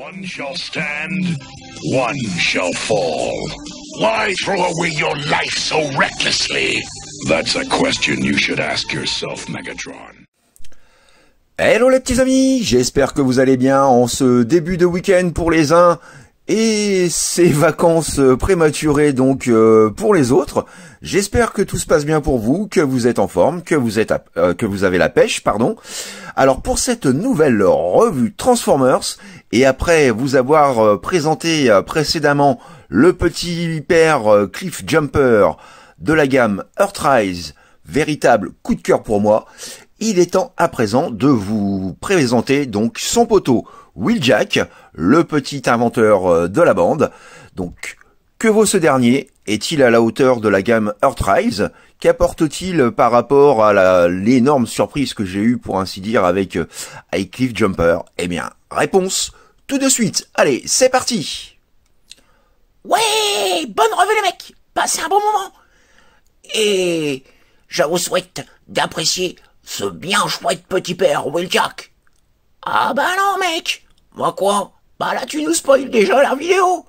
One shall stand, one shall fall. Why throw away your life so recklessly? That's a question you should ask yourself, Megatron. Hello les petits amis, j'espère que vous allez bien en ce début de week-end pour les uns et ces vacances euh, prématurées donc euh, pour les autres. J'espère que tout se passe bien pour vous, que vous êtes en forme, que vous êtes euh, que vous avez la pêche, pardon. Alors pour cette nouvelle revue Transformers et après vous avoir présenté précédemment le petit hyper Cliff Jumper de la gamme Earthrise, véritable coup de cœur pour moi, il est temps à présent de vous présenter donc son poteau Jack, le petit inventeur euh, de la bande. Donc, que vaut ce dernier Est-il à la hauteur de la gamme Earthrise Qu'apporte-t-il par rapport à l'énorme surprise que j'ai eue, pour ainsi dire, avec euh, High Jumper Eh bien, réponse tout de suite. Allez, c'est parti Ouais Bonne revue les mecs Passez un bon moment Et je vous souhaite d'apprécier ce bien chouette petit père Jack Ah bah non mec moi quoi Bah là tu nous spoiles déjà la vidéo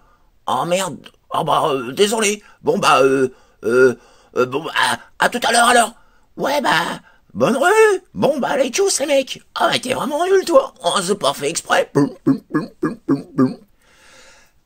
Oh merde Oh bah euh, désolé Bon bah euh, euh... Euh... bon bah à, tout à l'heure alors Ouais bah... Bonne rue Bon bah allez tous les mecs Ah bah t'es vraiment nul toi Oh se pas fait exprès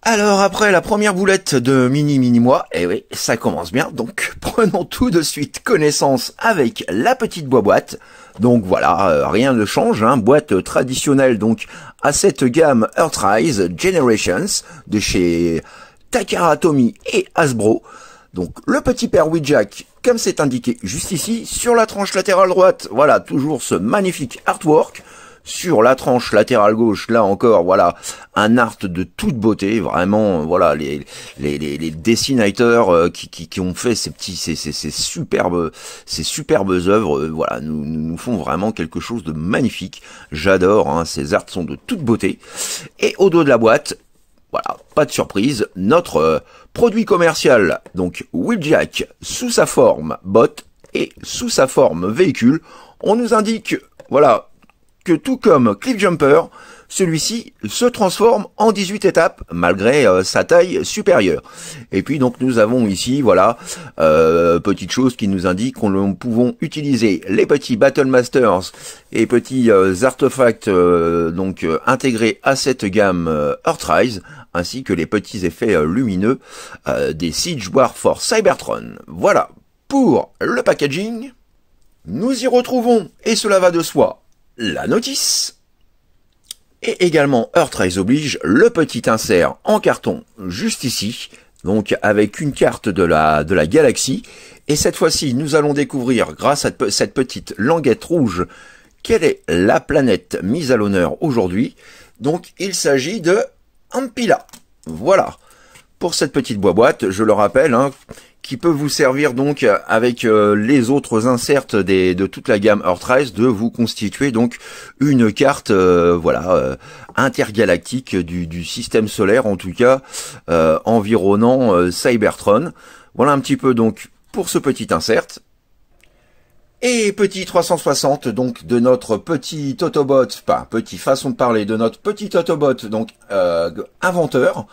alors après la première boulette de mini mini moi, eh oui, ça commence bien, donc prenons tout de suite connaissance avec la petite boîte donc voilà, euh, rien ne change, hein, boîte traditionnelle donc à cette gamme Earthrise Generations de chez Takara Tomy et Hasbro. Donc le petit père Jack, comme c'est indiqué juste ici, sur la tranche latérale droite, voilà toujours ce magnifique artwork sur la tranche latérale gauche, là encore, voilà, un art de toute beauté, vraiment, voilà, les, les, les, dessinateurs euh, qui, qui, qui, ont fait ces petits, ces, ces, ces superbes, ces superbes œuvres, euh, voilà, nous, nous, font vraiment quelque chose de magnifique. J'adore, hein, ces arts sont de toute beauté. Et au dos de la boîte, voilà, pas de surprise, notre euh, produit commercial, donc Jack sous sa forme botte et sous sa forme véhicule, on nous indique, voilà, que tout comme Jumper, celui-ci se transforme en 18 étapes malgré euh, sa taille supérieure. Et puis donc nous avons ici, voilà, euh, petite chose qui nous indique qu'on pouvons utiliser les petits Battle Masters et petits euh, artefacts euh, donc intégrés à cette gamme Earthrise, ainsi que les petits effets lumineux des Siege War for Cybertron. Voilà, pour le packaging, nous y retrouvons, et cela va de soi, la notice. Et également, Earthrise oblige, le petit insert en carton juste ici, donc avec une carte de la, de la galaxie. Et cette fois-ci, nous allons découvrir, grâce à cette petite languette rouge, quelle est la planète mise à l'honneur aujourd'hui. Donc, il s'agit de Ampila. Voilà. Pour cette petite boîte, je le rappelle, hein, qui peut vous servir donc euh, avec euh, les autres inserts des, de toute la gamme Earthrise de vous constituer donc une carte euh, voilà intergalactique du, du, système solaire en tout cas environnant Cybertron. Voilà un petit peu donc pour ce petit insert. Et petit 360 donc de notre petit Autobot, pas petit façon de parler de notre petit Autobot donc inventeur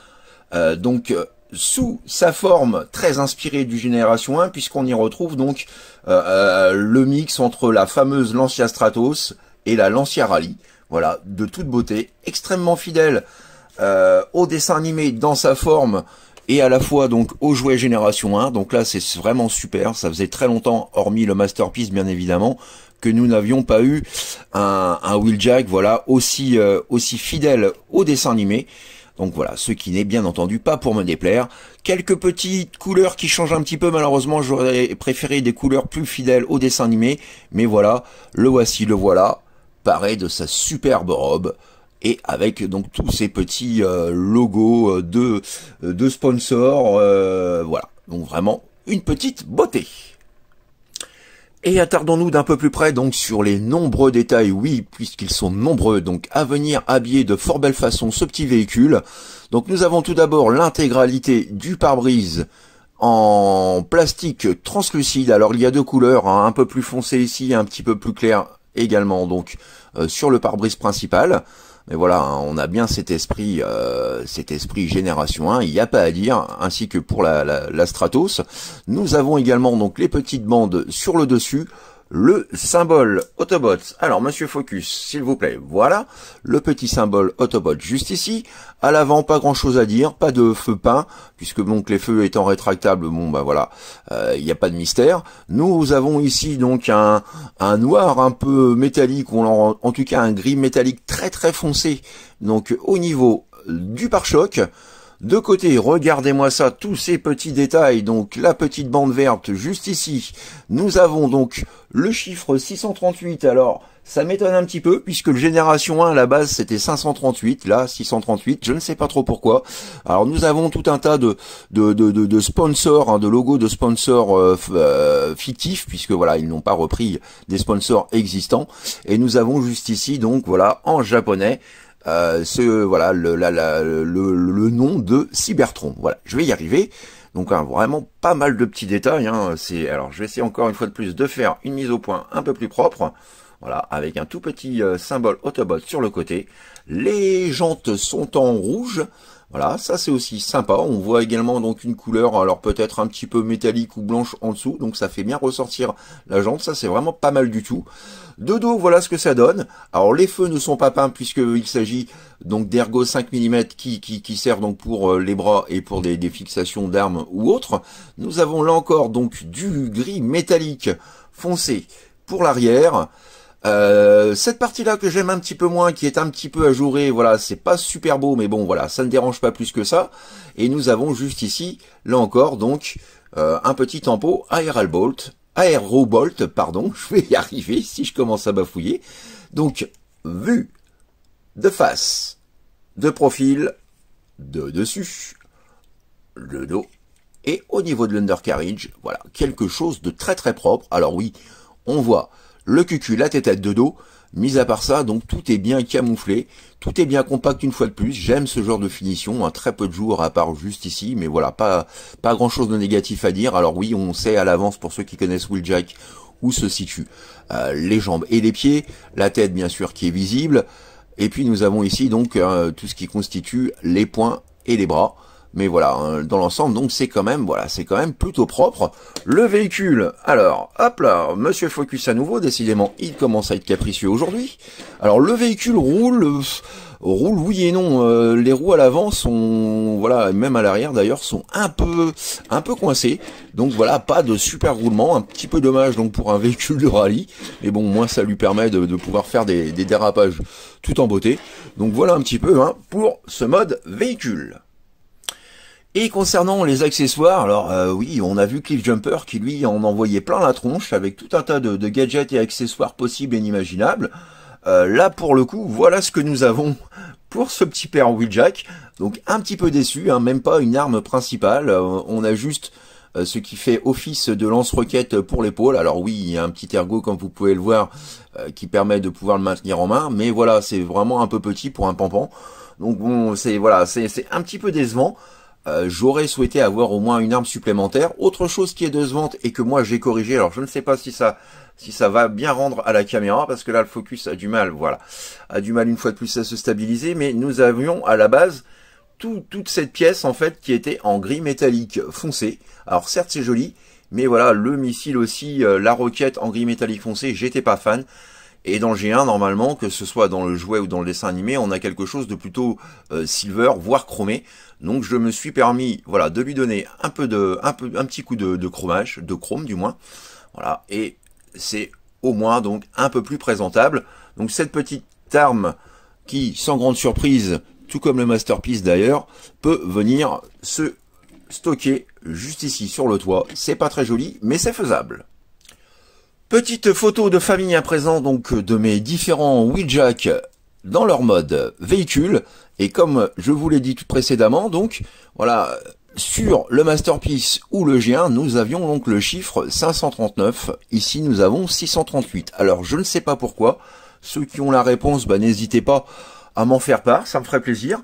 donc sous sa forme très inspirée du Génération 1, puisqu'on y retrouve donc euh, euh, le mix entre la fameuse Lancia Stratos et la Lancia Rally. Voilà, de toute beauté, extrêmement fidèle euh, au dessin animé dans sa forme et à la fois donc au jouet Génération 1. Donc là, c'est vraiment super. Ça faisait très longtemps, hormis le Masterpiece bien évidemment, que nous n'avions pas eu un, un Wheeljack voilà, aussi, aussi fidèle au dessin animé. Donc voilà, ce qui n'est bien entendu pas pour me déplaire. Quelques petites couleurs qui changent un petit peu, malheureusement j'aurais préféré des couleurs plus fidèles au dessin animé, mais voilà, le voici, le voilà, paré de sa superbe robe et avec donc tous ces petits euh, logos euh, de, euh, de sponsors, voilà, donc vraiment une petite beauté. Et attardons-nous d'un peu plus près donc sur les nombreux détails, oui, puisqu'ils sont nombreux, donc à venir habiller de fort belle façon ce petit véhicule. Donc nous avons tout d'abord l'intégralité du pare-brise en plastique translucide. Alors il y a deux couleurs, hein, un peu plus foncé ici, un petit peu plus clair également donc euh, sur le pare-brise principal. Mais voilà, hein, on a bien cet esprit, euh, cet esprit génération 1, il n'y a pas à dire, ainsi que pour la, la Stratos. Nous avons également donc les petites bandes sur le dessus le symbole Autobots. Alors, monsieur Focus, s'il vous plaît, voilà le petit symbole Autobot juste ici. À l'avant, pas grand chose à dire, pas de feu peint, puisque les feux étant rétractables, bon bah voilà, euh, il n'y a pas de mystère. Nous avons ici donc un, un noir un peu métallique, en, en tout cas un gris métallique très très foncé, donc au niveau du pare-choc. De côté, regardez-moi ça, tous ces petits détails, donc la petite bande verte juste ici, nous avons donc le chiffre 638, alors ça m'étonne un petit peu, puisque le Génération 1 à la base c'était 538, là 638, je ne sais pas trop pourquoi. Alors nous avons tout un tas de, de, sponsors, hein, de logos de sponsors euh, euh, fictifs, puisque voilà, ils n'ont pas repris des sponsors existants. Et nous avons juste ici donc voilà en japonais euh, ce voilà le, le, le, nom de Cybertron. Voilà, je vais y arriver. Donc hein, vraiment pas mal de petits détails. Hein. C'est alors je vais essayer encore une fois de plus de faire une mise au point un peu plus propre. Voilà, avec un tout petit euh, symbole Autobot sur le côté. Les jantes sont en rouge. Voilà, ça c'est aussi sympa. On voit également donc une couleur, alors peut-être un petit peu métallique ou blanche en dessous, donc ça fait bien ressortir la jante. Ça c'est vraiment pas mal du tout. De dos, voilà ce que ça donne. Alors les feux ne sont pas peints puisqu'il s'agit donc d'ergo 5 mm qui, qui, qui, sert donc pour euh, les bras et pour des, des fixations d'armes ou autres. Nous avons là encore donc du gris métallique foncé pour l'arrière. Euh, cette partie-là que j'aime un petit peu moins, qui est un petit peu ajourée, voilà, c'est pas super beau, mais bon, voilà, ça ne dérange pas plus que ça. Et nous avons juste ici, là encore, donc, euh, un petit tempo Aerial Bolt, pardon, je vais y arriver si je commence à bafouiller. Donc, vue, de face, de profil, de dessus, le dos, et au niveau de l'undercarriage, voilà, quelque chose de très très propre. Alors oui, on voit le cucu, la tête à deux dos. Mis à part ça, donc tout est bien camouflé, tout est bien compact une fois de plus. J'aime ce genre de finition, Un hein. très peu de jours à part juste ici, mais voilà, pas pas grand chose de négatif à dire. Alors oui, on sait à l'avance pour ceux qui connaissent Jack où se situent euh, les jambes et les pieds, la tête bien sûr qui est visible, et puis nous avons ici donc euh, tout ce qui constitue les poings et les bras. Mais voilà, hein, dans l'ensemble, donc c'est quand même, voilà, c'est quand même plutôt propre. Le véhicule, alors, hop là, Monsieur Focus à nouveau, décidément, il commence à être capricieux aujourd'hui. Alors le véhicule roule, euh, roule oui et non. Euh, les roues à l'avant sont, voilà, même à l'arrière d'ailleurs, sont un peu, un peu coincées. Donc voilà, pas de super roulement, un petit peu dommage donc pour un véhicule de rallye. Mais bon, moi ça lui permet de, pouvoir faire des, des, dérapages tout en beauté. Donc voilà un petit peu hein, pour ce mode véhicule. Et concernant les accessoires, alors euh, oui, on a vu Cliff Jumper qui lui en envoyait plein la tronche avec tout un tas de, gadgets et accessoires possibles et inimaginables. Euh, là pour le coup, voilà ce que nous avons pour ce petit père wheeljack. Donc un petit peu déçu, hein, même pas une arme principale, euh, on a juste ce qui fait office de lance-roquette pour l'épaule. Alors oui, il y a un petit ergot comme vous pouvez le voir qui permet de pouvoir le maintenir en main, mais voilà, c'est vraiment un peu petit pour un pampan. Donc bon, c'est voilà, c'est un petit peu décevant. Euh, j'aurais souhaité avoir au moins une arme supplémentaire. Autre chose qui est de et que moi j'ai corrigé, alors je ne sais pas si ça si ça va bien rendre à la caméra, parce que là le focus a du mal, voilà, a du mal une fois de plus à se stabiliser, mais nous avions à la base tout, toute cette pièce en fait qui était en gris métallique foncé. Alors certes c'est joli, mais voilà, le missile aussi, euh, la roquette en gris métallique foncé, j'étais pas fan. Et dans le G1, normalement, que ce soit dans le jouet ou dans le dessin animé, on a quelque chose de plutôt euh, silver, voire chromé. Donc je me suis permis, voilà, de lui donner un peu de, un, peu, un petit coup de, de chromage, de chrome du moins. Voilà, et c'est au moins donc un peu plus présentable. Donc cette petite arme qui, sans grande surprise, tout comme le masterpiece d'ailleurs, peut venir se stocker juste ici sur le toit. C'est pas très joli, mais c'est faisable. Petite photo de famille à présent donc de mes différents Wheeljack dans leur mode véhicule. Et comme je vous l'ai dit tout précédemment, donc voilà, sur le Masterpiece ou le G1, nous avions donc le chiffre 539. Ici, nous avons 638. Alors, je ne sais pas pourquoi. Ceux qui ont la réponse, bah, n'hésitez pas à m'en faire part, ça me ferait plaisir.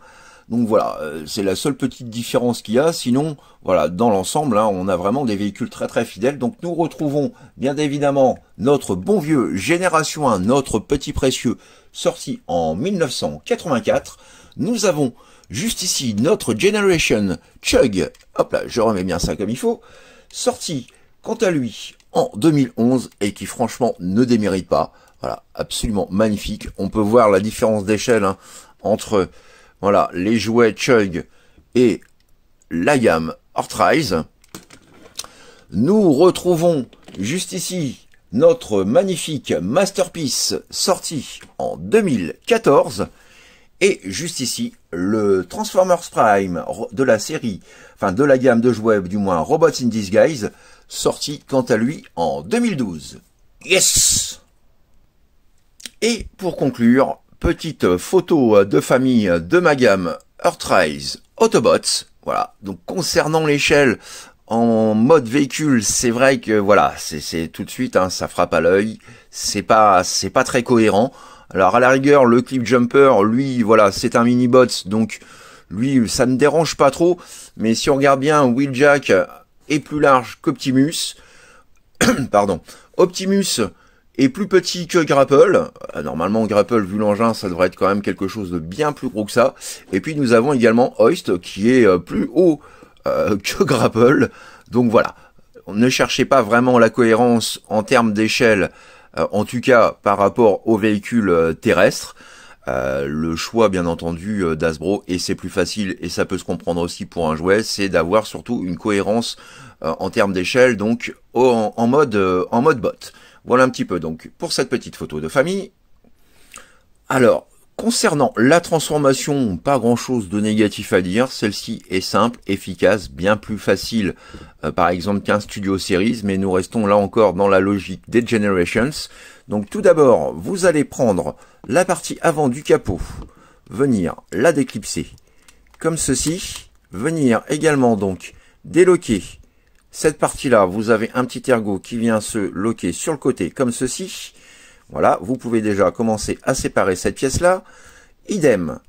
Donc voilà, euh, c'est la seule petite différence qu'il y a. Sinon, voilà, dans l'ensemble, hein, on a vraiment des véhicules très très fidèles. Donc nous retrouvons bien évidemment notre bon vieux Génération 1, notre petit précieux, sorti en 1984. Nous avons juste ici notre Generation Chug. Hop là, je remets bien ça comme il faut. Sorti, quant à lui, en 2011 et qui franchement ne démérite pas. Voilà, absolument magnifique. On peut voir la différence d'échelle hein, entre voilà, les jouets Chug et la gamme Ortrise. Nous retrouvons juste ici notre magnifique masterpiece sorti en 2014. Et juste ici, le Transformers Prime de la série, enfin de la gamme de jouets du moins Robots in Disguise, sorti quant à lui en 2012. Yes Et pour conclure, petite photo euh, de famille euh, de ma gamme Earthrise Autobots. Voilà. Donc concernant l'échelle en mode véhicule, c'est vrai que voilà, c'est tout de suite, hein, ça frappe à l'œil. C'est pas, c'est pas très cohérent. Alors à la rigueur, le clip jumper, lui, voilà, c'est un mini bot, donc lui, ça ne dérange pas trop. Mais si on regarde bien, Wheeljack est plus large qu'Optimus. Pardon. Optimus est plus petit que Grapple. Euh, normalement, Grapple, vu l'engin, ça devrait être quand même quelque chose de bien plus gros que ça. Et puis nous avons également Hoist, qui est euh, plus haut euh, que Grapple. Donc voilà, ne cherchez pas vraiment la cohérence en termes d'échelle, en tout cas par rapport aux véhicules terrestres. le choix, bien entendu, d'Asbro, et c'est plus facile, et ça peut se comprendre aussi pour un jouet, c'est d'avoir surtout une cohérence en termes d'échelle, donc en, mode, en mode bot. Voilà un petit peu donc pour cette petite photo de famille. Alors, concernant la transformation, pas grand chose de négatif à dire. Celle-ci est simple, efficace, bien plus facile euh, par exemple qu'un Studio Series, mais nous restons là encore dans la logique des Generations. Donc tout d'abord, vous allez prendre la partie avant du capot, venir la déclipser comme ceci, venir également donc déloquer cette partie-là, vous avez un petit ergot qui vient se loquer sur le côté comme ceci. Voilà, vous pouvez déjà commencer à séparer cette pièce-là. Idem.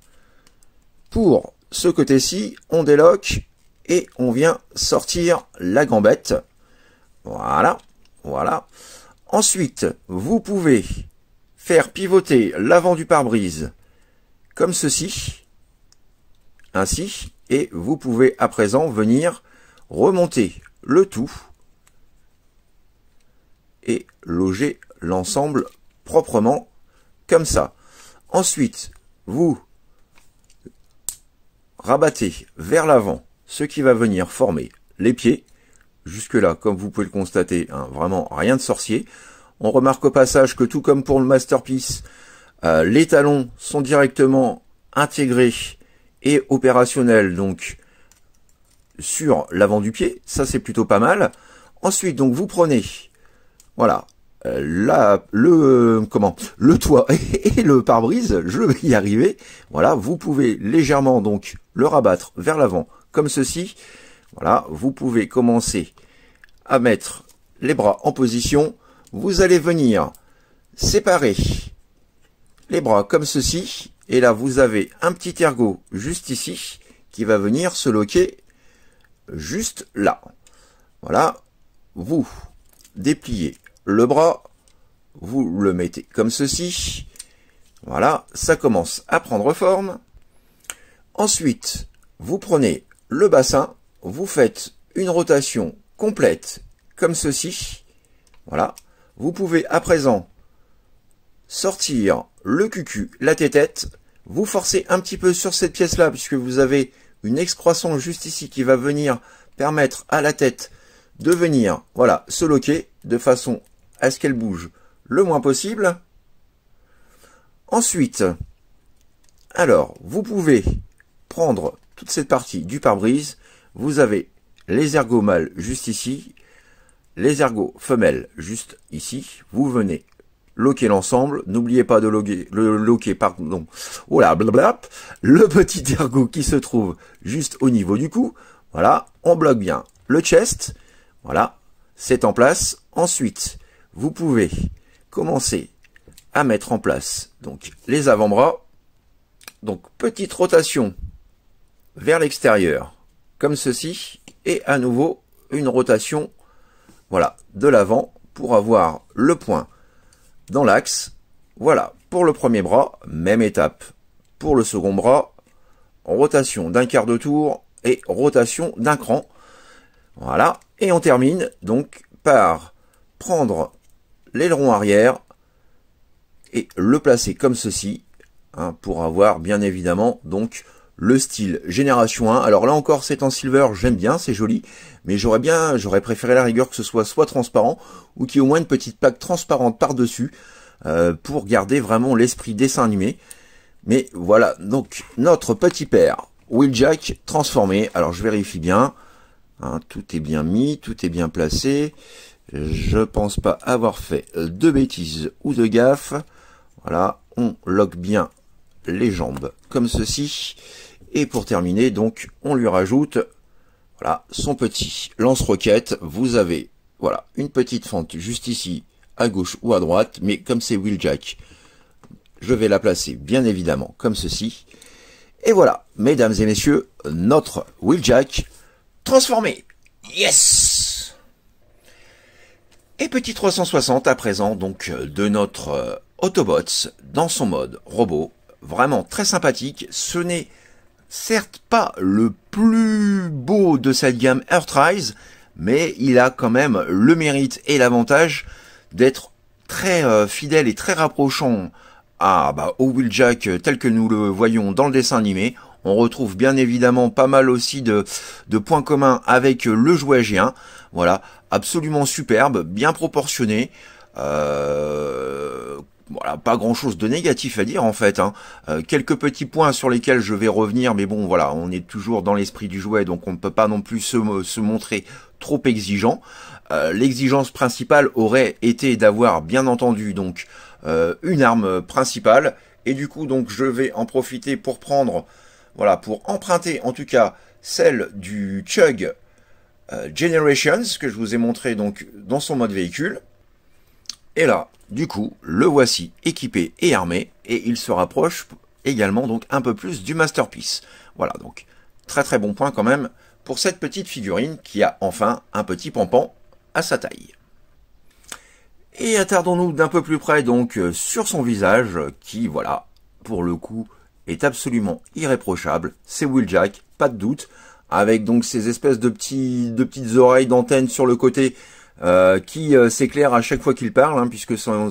Pour ce côté-ci, on déloque et on vient sortir la gambette. Voilà, voilà. Ensuite, vous pouvez faire pivoter l'avant du pare-brise comme ceci, ainsi, et vous pouvez à présent venir remonter le tout et loger l'ensemble proprement comme ça. Ensuite, vous rabattez vers l'avant ce qui va venir former les pieds. Jusque-là, comme vous pouvez le constater, hein, vraiment rien de sorcier. On remarque au passage que tout comme pour le Masterpiece, euh, les talons sont directement intégrés et opérationnels, donc sur l'avant du pied, ça c'est plutôt pas mal. Ensuite, donc vous prenez, voilà, euh, le comment, le toit et, et le pare-brise, je vais y arriver. Voilà, vous pouvez légèrement donc le rabattre vers l'avant, comme ceci. Voilà, vous pouvez commencer à mettre les bras en position. Vous allez venir séparer les bras comme ceci. Et là, vous avez un petit ergot juste ici qui va venir se loquer juste là. Voilà, vous dépliez le bras, vous le mettez comme ceci. Voilà, ça commence à prendre forme. Ensuite, vous prenez le bassin, vous faites une rotation complète comme ceci. Voilà, vous pouvez à présent sortir le cucu, la tête, vous forcez un petit peu sur cette pièce-là puisque vous avez une excroissance juste ici qui va venir permettre à la tête de venir, voilà, se loquer de façon à ce qu'elle bouge le moins possible. Ensuite, alors, vous pouvez prendre toute cette partie du pare-brise. Vous avez les ergots mâles juste ici, les ergots femelles juste ici. Vous venez loquer l'ensemble. N'oubliez pas de le loquer, pardon. Voilà, Le petit ergot qui se trouve juste au niveau du cou. Voilà. On bloque bien le chest. Voilà. C'est en place. Ensuite, vous pouvez commencer à mettre en place donc les avant-bras. Donc petite rotation vers l'extérieur comme ceci et à nouveau une rotation voilà de l'avant pour avoir le point dans l'axe. Voilà, pour le premier bras, même étape. Pour le second bras, rotation d'un quart de tour et rotation d'un cran. Voilà, et on termine donc par prendre l'aileron arrière et le placer comme ceci hein, pour avoir bien évidemment donc le style Génération 1. Alors là encore, c'est en silver, j'aime bien, c'est joli, mais j'aurais bien, j'aurais préféré la rigueur que ce soit soit transparent ou qu'il y ait au moins une petite plaque transparente par-dessus euh, pour garder vraiment l'esprit dessin animé. Mais voilà, donc notre petit père, Will Jack, transformé. Alors je vérifie bien, hein, tout est bien mis, tout est bien placé. Je pense pas avoir fait de bêtises ou de gaffes. Voilà, on lock bien les jambes comme ceci. Et pour terminer, donc, on lui rajoute voilà, son petit lance-roquette. Vous avez voilà, une petite fente juste ici, à gauche ou à droite, mais comme c'est Wheeljack, je vais la placer bien évidemment comme ceci. Et voilà, mesdames et messieurs, notre Wheeljack transformé. Yes Et petit 360 à présent donc de notre euh, Autobots dans son mode robot. Vraiment très sympathique. Ce n'est certes pas le plus beau de cette gamme Earthrise, mais il a quand même le mérite et l'avantage d'être très euh, fidèle et très rapprochant à, bah, au Wheeljack tel que nous le voyons dans le dessin animé. On retrouve bien évidemment pas mal aussi de, points communs avec le jouet Voilà, absolument superbe, bien proportionné. Euh, voilà, pas grand chose de négatif à dire en fait. Hein. Euh, quelques petits points sur lesquels je vais revenir, mais bon voilà, on est toujours dans l'esprit du jouet, donc on ne peut pas non plus se, se montrer trop exigeant. Euh, l'exigence principale aurait été d'avoir bien entendu donc euh, une arme principale, et du coup donc je vais en profiter pour prendre, voilà, pour emprunter en tout cas celle du Chug Generations que je vous ai montré donc dans son mode véhicule. Et là, du coup, le voici équipé et armé, et il se rapproche également donc un peu plus du Masterpiece. Voilà, donc très très bon point quand même pour cette petite figurine qui a enfin un petit pampan à sa taille. Et attardons-nous d'un peu plus près donc sur son visage qui, voilà, pour le coup, est absolument irréprochable. C'est Will Jack, pas de doute, avec donc ces espèces de, petits, de petites oreilles d'antenne sur le côté euh, qui euh, s'éclaire à chaque fois qu'il parle, hein, puisque son,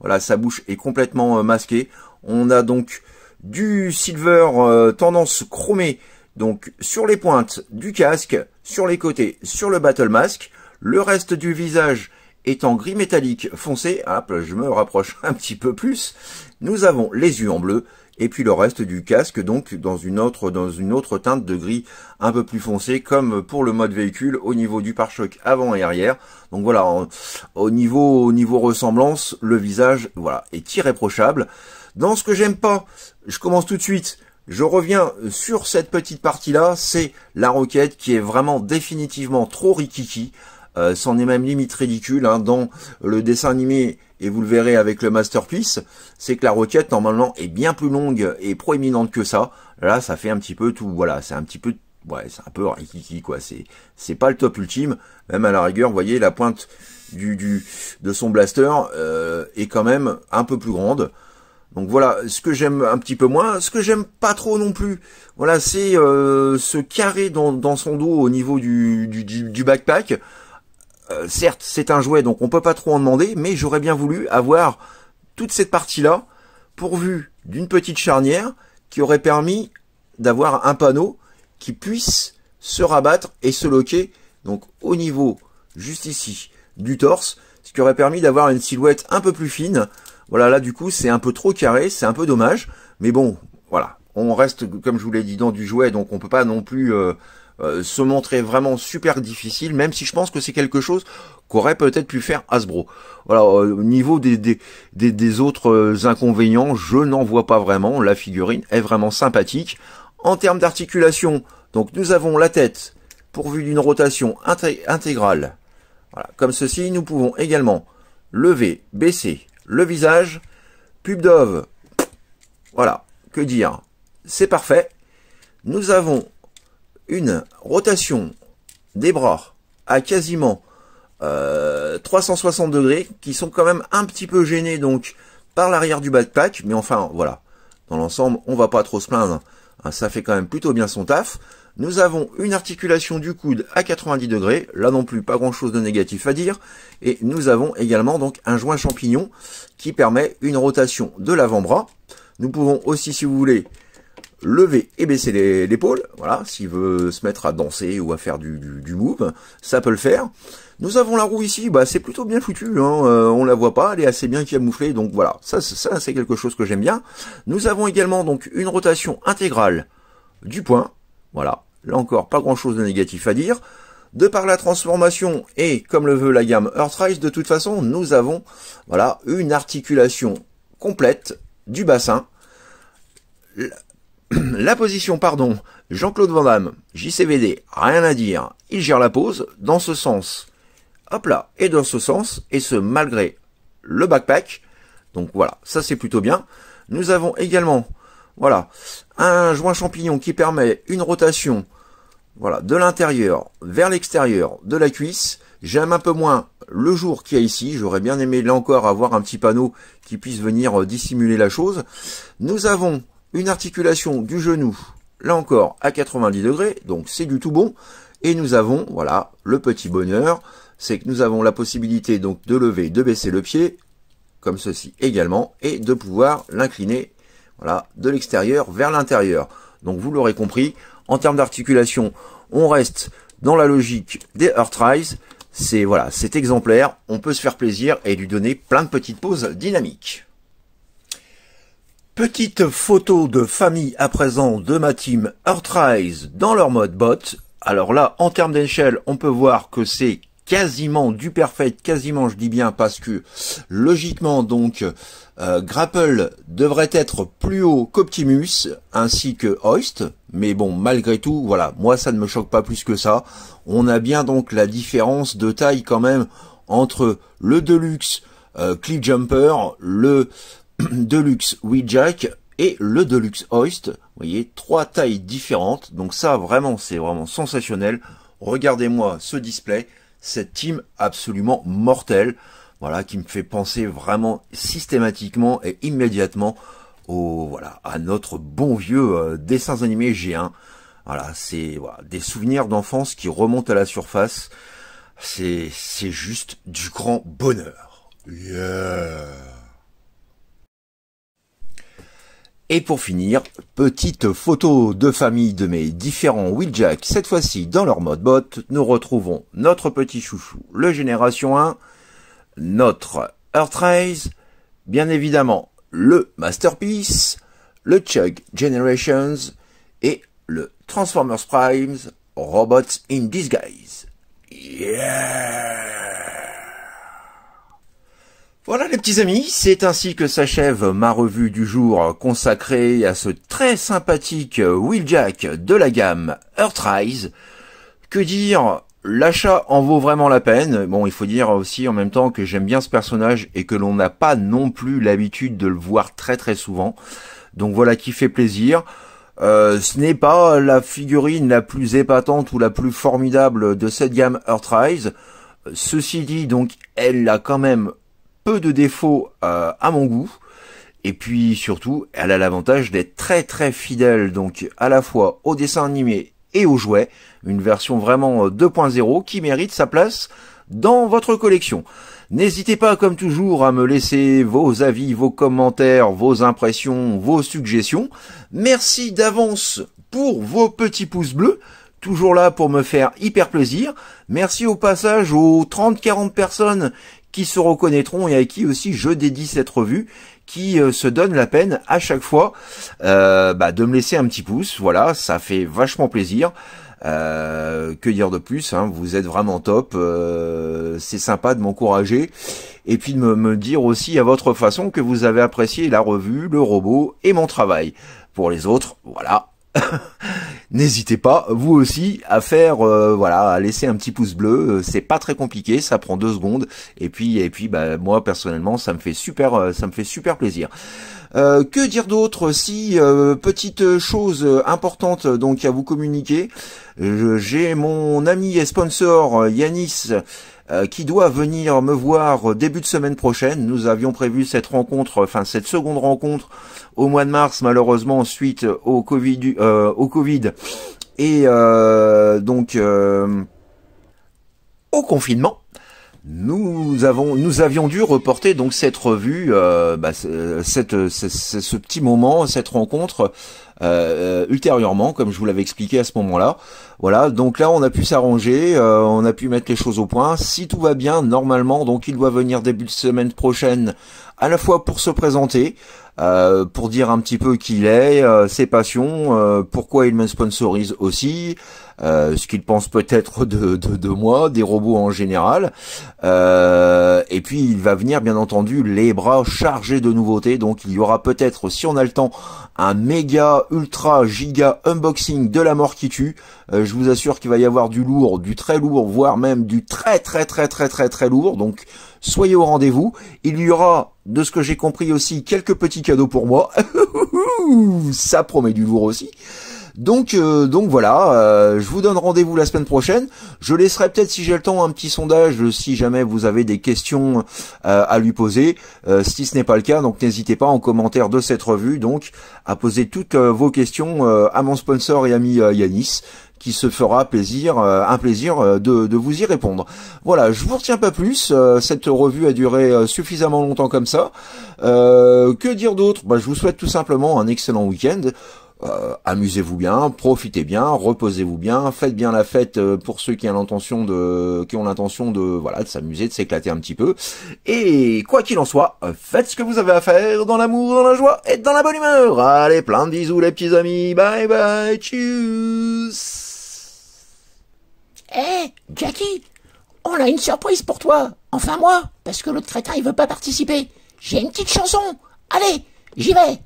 voilà, sa bouche est complètement euh, masquée. On a donc du silver tendance chromée, donc sur les pointes du casque, sur les côtés, sur le battle mask. Le reste du visage est en gris métallique foncé. Hop, je me rapproche un petit peu plus. Nous avons les yeux en bleu et puis le reste du casque donc dans une autre dans une autre teinte de gris un peu plus foncé comme pour le mode véhicule au niveau du pare-choc avant et arrière. Donc voilà, au niveau au niveau ressemblance, le visage voilà est irréprochable. Dans ce que j'aime pas, je commence tout de suite je reviens sur cette petite partie-là, c'est la roquette qui est vraiment définitivement trop rikiki. Euh, c'en est même limite ridicule hein, dans le dessin animé et vous le verrez avec le masterpiece, c'est que la roquette, normalement est bien plus longue et proéminente que ça. Là, ça fait un petit peu tout, voilà, c'est un petit peu, ouais, c'est un peu quoi. C'est, c'est pas le top ultime. Même à la rigueur, vous voyez, la pointe du, du de son blaster euh, est quand même un peu plus grande. Donc voilà, ce que j'aime un petit peu moins, ce que j'aime pas trop non plus, voilà, c'est euh, ce carré dans, dans, son dos au niveau du, du, du backpack. Euh, certes, c'est un jouet, donc on peut pas trop en demander, mais j'aurais bien voulu avoir toute cette partie-là pourvue d'une petite charnière qui aurait permis d'avoir un panneau qui puisse se rabattre et se loquer donc au niveau juste ici du torse, ce qui aurait permis d'avoir une silhouette un peu plus fine. Voilà, là du coup c'est un peu trop carré, c'est un peu dommage, mais bon, voilà, on reste comme je vous l'ai dit dans du jouet, donc on peut pas non plus euh, euh, se montrer vraiment super difficile, même si je pense que c'est quelque chose qu'aurait peut-être pu faire Hasbro. Voilà, au niveau des, des, des, autres euh, inconvénients, je n'en vois pas vraiment. La figurine est vraiment sympathique. En termes d'articulation, donc nous avons la tête pourvue d'une rotation intégrale. Voilà, comme ceci, nous pouvons également lever, baisser le visage. Pub voilà, que dire, c'est parfait. Nous avons une rotation des bras à quasiment 360 euh, degrés, qui sont quand même un petit peu gênés donc par l'arrière du backpack, mais enfin voilà, dans l'ensemble, on va pas trop se plaindre, hein. ça fait quand même plutôt bien son taf. Nous avons une articulation du coude à 90 degrés, là non plus pas grand chose de négatif à dire, et nous avons également donc un joint champignon qui permet une rotation de l'avant-bras. Nous pouvons aussi, si vous voulez, lever et baisser l'épaule, voilà, s'il veut se mettre à danser ou à faire du, du, move, ça peut le faire. Nous avons la roue ici, bah c'est plutôt bien foutu, hein, ne euh, on la voit pas, elle est assez bien camouflée, donc voilà, ça, ça c'est quelque chose que j'aime bien. Nous avons également donc une rotation intégrale du point, voilà, là encore pas grand chose de négatif à dire. De par la transformation et comme le veut la gamme Earthrise, de toute façon, nous avons voilà une articulation complète du bassin la position, pardon, Jean-Claude Van Damme, JCVD, rien à dire, il gère la pose dans ce sens. Hop là, et dans ce sens, et ce malgré le backpack. Donc voilà, ça c'est plutôt bien. Nous avons également, voilà, un joint champignon qui permet une rotation, voilà, de l'intérieur vers l'extérieur de la cuisse. J'aime un peu moins le jour qu'il y a ici. J'aurais bien aimé là encore avoir un petit panneau qui puisse venir euh, dissimuler la chose. Nous avons une articulation du genou, là encore, à 90 degrés, donc c'est du tout bon. Et nous avons, voilà, le petit bonheur, c'est que nous avons la possibilité donc de lever, de baisser le pied, comme ceci également, et de pouvoir l'incliner, voilà, de l'extérieur vers l'intérieur. Donc vous l'aurez compris, en termes d'articulation, on reste dans la logique des Earthrise. C'est voilà, c'est exemplaire, on peut se faire plaisir et lui donner plein de petites pauses dynamiques. Petite photo de famille à présent de ma team Earthrise dans leur mode bot. Alors là, en termes d'échelle, on peut voir que c'est quasiment du perfect, quasiment je dis bien parce que logiquement donc euh, Grapple devrait être plus haut qu'Optimus ainsi que Hoist, mais bon malgré tout voilà moi ça ne me choque pas plus que ça. On a bien donc la différence de taille quand même entre le Deluxe euh, Cliff Jumper, le Deluxe Wejack et le Deluxe Hoist. Vous voyez, trois tailles différentes. Donc ça, vraiment, c'est vraiment sensationnel. Regardez-moi ce display, cette team absolument mortelle. Voilà, qui me fait penser vraiment systématiquement et immédiatement au voilà à notre bon vieux euh, dessins animés G1. Voilà, c'est des souvenirs d'enfance qui remontent à la surface. C'est c'est juste du grand bonheur. Et pour finir, petite photo de famille de mes différents Wheeljack, cette fois-ci dans leur mode bot, nous retrouvons notre petit chouchou, le Génération 1, notre Earthrise, bien évidemment le Masterpiece, le Chug Generations et le Transformers Primes Robots in Disguise. Voilà les petits amis, c'est ainsi que s'achève ma revue du jour consacrée à ce très sympathique Jack de la gamme Earthrise. Que dire L'achat en vaut vraiment la peine. Bon, il faut dire aussi en même temps que j'aime bien ce personnage et que l'on n'a pas non plus l'habitude de le voir très très souvent. Donc voilà qui fait plaisir. Euh, ce n'est pas la figurine la plus épatante ou la plus formidable de cette gamme Earthrise. Ceci dit, donc, elle a quand même de défauts euh, à mon goût. Et puis surtout, elle a l'avantage d'être très très fidèle donc à la fois au dessin animé et aux jouets, une version vraiment 2.0 euh, qui mérite sa place dans votre collection. N'hésitez pas comme toujours à me laisser vos avis, vos commentaires, vos impressions, vos suggestions. Merci d'avance pour vos petits pouces bleus toujours là pour me faire hyper plaisir. Merci au passage aux 30-40 personnes qui se reconnaîtront et à qui aussi je dédie cette revue qui euh, se donne la peine à chaque fois euh, bah, de me laisser un petit pouce. Voilà, ça fait vachement plaisir. Euh, que dire de plus hein, Vous êtes vraiment top. c'est sympa de m'encourager et puis de me, me dire aussi à votre façon que vous avez apprécié la revue, le robot et mon travail. Pour les autres, voilà. N'hésitez pas, vous aussi, à faire, euh, voilà, à laisser un petit pouce bleu. Euh, c'est pas très compliqué, ça prend deux secondes. Et puis, et puis, bah, moi personnellement, ça me fait super, euh, ça me fait super plaisir. que dire d'autre Si petite chose importante donc à vous communiquer, j'ai mon ami et sponsor Yanis euh, qui doit venir me voir début de semaine prochaine. Nous avions prévu cette rencontre, enfin cette seconde rencontre au mois de mars, malheureusement suite au Covid, euh, au Covid et euh, donc euh, au confinement. Nous avons, nous avions dû reporter donc cette revue, bah, cette, ce petit moment, cette rencontre euh, euh, ultérieurement, comme je vous l'avais expliqué à ce moment-là. Voilà, donc là on a pu s'arranger, euh, on a pu mettre les choses au point. Si tout va bien, normalement, donc il doit venir début de semaine prochaine, à la fois pour se présenter, euh, pour dire un petit peu qui il est, euh, ses passions, euh, pourquoi il me sponsorise aussi, ce qu'il pense peut-être de, de, de, moi, des robots en général. et puis il va venir bien entendu les bras chargés de nouveautés, donc il y aura peut-être, si on a le temps, un méga, ultra, giga unboxing de la mort qui tue. Euh, je vous assure qu'il va y avoir du lourd, du très lourd, voire même du très très très très très très lourd. Donc soyez au rendez-vous. Il y aura, de ce que j'ai compris aussi, quelques petits cadeaux pour moi. Ça promet du lourd aussi. Donc, euh, donc voilà, euh, je vous donne rendez-vous la semaine prochaine. Je laisserai peut-être, si j'ai le temps, un petit sondage si jamais vous avez des questions à lui poser. si ce n'est pas le cas, donc n'hésitez pas en commentaire de cette revue donc à poser toutes vos questions à mon sponsor et ami Yanis qui se fera plaisir, euh, un plaisir euh, de, vous y répondre. Voilà, je vous retiens pas plus. Euh, cette revue a duré suffisamment longtemps comme ça. que dire d'autre bah, Je vous souhaite tout simplement un excellent week-end. amusez-vous bien, profitez bien, reposez-vous bien, faites bien la fête pour ceux qui ont l'intention de qui ont l'intention de voilà de s'amuser, de s'éclater un petit peu. Et quoi qu'il en soit, faites ce que vous avez à faire dans l'amour, dans la joie et dans la bonne humeur. Allez, plein de bisous les petits amis, bye bye, tchuss. Eh, Jackie On a une surprise pour toi Enfin moi, parce que l'autre crétin il veut pas participer. J'ai une petite chanson Allez, j'y vais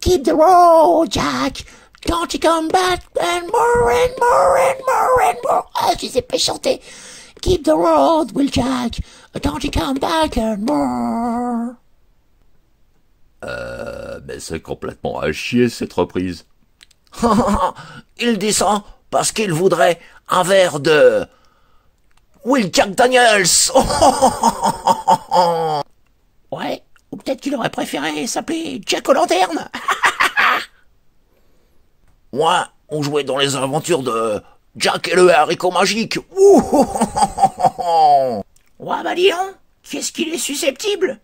Keep the road, Jack Don't you come back and more and more and more and more Ah, je sais pas chanter Keep the road, Will Jack Don't you come back and more Euh, mais c'est complètement à chier cette reprise. il descend parce qu'il voudrait un verre de... Will Jack Daniels Ouais, ou peut-être qu'il aurait préféré s'appeler Jack aux lanternes Moi, on jouait dans les aventures de Jack et le haricot magique Ouais bah dis qu'est-ce qu'il est susceptible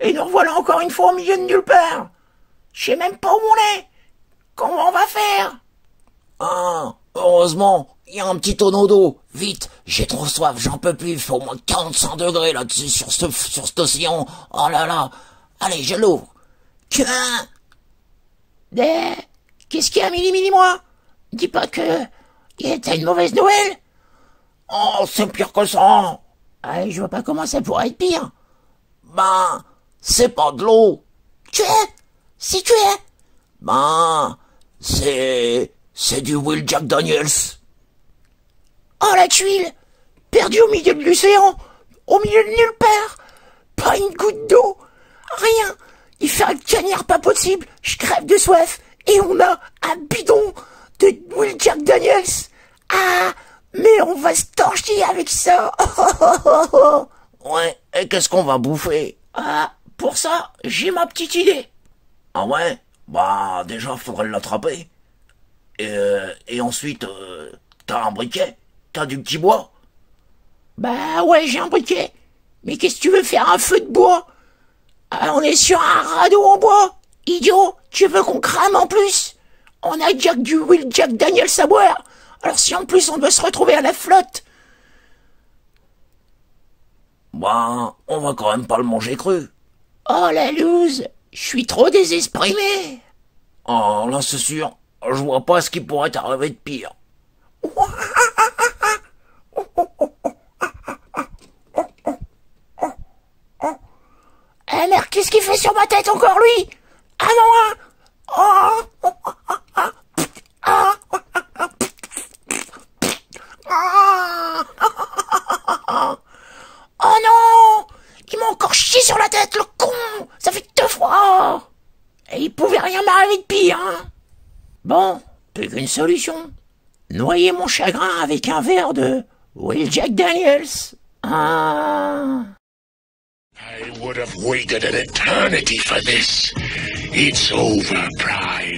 et nous revoilà encore une fois au milieu de nulle part Je sais même pas où on est Comment on va faire Heureusement, il y a un petit tonneau d'eau. Vite, j'ai trop soif, j'en peux plus. Il au moins 45 degrés là-dessus, sur ce, sur cet océan. Oh là là. Allez, je l'ouvre. Tiens. Des. Qu'est-ce qu'il y a, Mini Mini, moi? Dis pas que. T'as une mauvaise nouvelle? Oh, c'est pire que ça. Allez, je vois pas comment ça pourrait être pire. Ben, c'est pas de l'eau. Tu es? Si tu es? Ben, c'est c'est du Will Jack Daniels. Oh la tuile Perdu au milieu de l'océan Au milieu de nulle part Pas une goutte d'eau Rien Il fait un canard pas possible Je crève de soif Et on a un bidon de Will Jack Daniels Ah Mais on va se torcher avec ça Ouais, et qu'est-ce qu'on va bouffer Ah, pour ça, j'ai ma petite idée. Ah ouais Bah, déjà, faudrait l'attraper. Euh, et, ensuite, euh, t'as un briquet T'as du petit bois Bah ouais, j'ai un briquet. Mais qu'est-ce que tu veux faire un feu de bois ah, On est sur un radeau en bois Idiot, tu veux qu'on crame en plus On a Jack du Will Jack Daniel boire. Alors si en plus on doit se retrouver à la flotte Bah, on va quand même pas le manger cru. Oh la loose Je suis trop désespéré Oh, là c'est sûr, je vois pas ce qui pourrait t'arriver de pire. Eh merde, qu'est-ce qu'il fait sur ma tête encore lui Ah non hein Oh non Il m'a encore chié sur la tête, le con Ça fait deux fois Et il pouvait rien m'arriver de pire, hein Bon, plus qu'une solution. Noyer mon chagrin avec un verre de Will Jack Daniels. Ah. I would have waited an eternity for this. It's over,